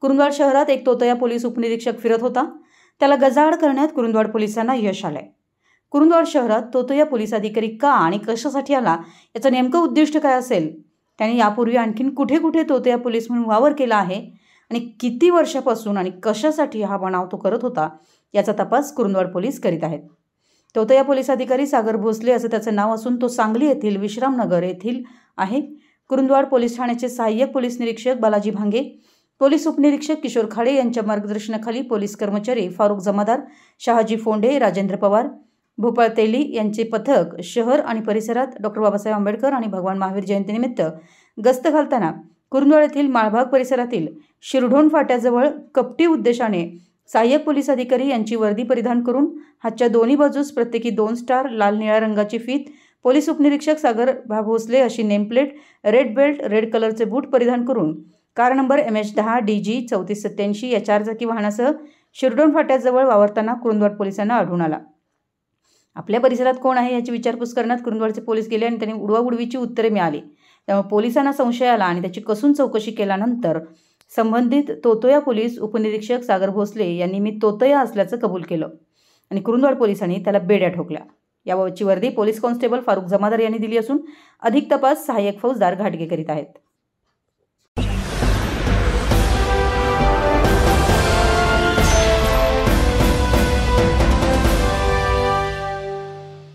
कुरुंदवाड शहरात एक तोतया पोलीस उपनिरीक्षक फिरत होता त्याला गजाआड करण्यात कुरुंदवाड पोलिसांना यश आलंय कुरुंदवाड शहरात तोतया पोलीस अधिकारी का आणि कशासाठी आला याचं नेमकं उद्दिष्ट काय असेल त्याने यापूर्वी आणखीन कुठे कुठे तोतया पोलीस म्हणून वावर केला आहे आणि किती वर्षापासून आणि कशासाठी हा बनाव तो करत होता याचा तपास कुरुंदवाड पोलीस करीत आहेत तोतया पोलीस अधिकारी सागर भोसले असं त्याचं नाव असून तो सांगली येथील विश्रामनगर येथील आहे कुरुंदवाड पोलीस ठाण्याचे सहाय्यक पोलीस निरीक्षक बालाजी भांगे पोलीस उपनिरीक्षक किशोर खाडे यांच्या मार्गदर्शनाखाली पोलीस कर्मचारी फारुख जमादार शहाजी फोंडे राजेंद्र पवार भोपाळ तेली यांचे पथक शहर आणि परिसरात डॉक्टर बाबासाहेब आंबेडकर आणि भगवान महावीर जयंतीनिमित्त गस्त घालताना कुरुंदवाड येथील माळभाग परिसरातील शिरढोण फाट्याजवळ कपटी उद्देशाने सहाय्यक पोलीस अधिकारी यांची वर्दी परिधान करून हातच्या दोन्ही बाजूस प्रत्येकी दोन स्टार लाल निळ्या रंगाची फीत पोलीस उपनिरीक्षक सागर भाभोसले अशी नेमप्लेट रेड बेल्ट रेड कलरचे बूट परिधान करून कार नंबर एम एच दहा डी जी चौतीस सत्याऐंशी या चारचाकी वाहनासह शिरडोण फाट्याजवळ वावरताना कुरुंदवाड पोलिसांना आढळून आला आपल्या परिसरात कोण आहे याची विचारपूस करण्यात कुरुंदवाडचे पोलीस गेले आणि त्यांनी उडवाउडवीची उत्तरे मिळाली त्यामुळे पोलिसांना संशय आला आणि त्याची कसून चौकशी केल्यानंतर संबंधित तोतोया पोलीस उपनिरीक्षक सागर भोसले यांनी मी तोतया असल्याचं कबूल केलं आणि कुरुंदवाड पोलिसांनी त्याला बेड्या ठोकल्या याबाबतची वर्दी पोलीस कॉन्स्टेबल फारुख जमादार यांनी दिली असून अधिक तपास सहाय्यक फौजदार घाटगे करीत आहेत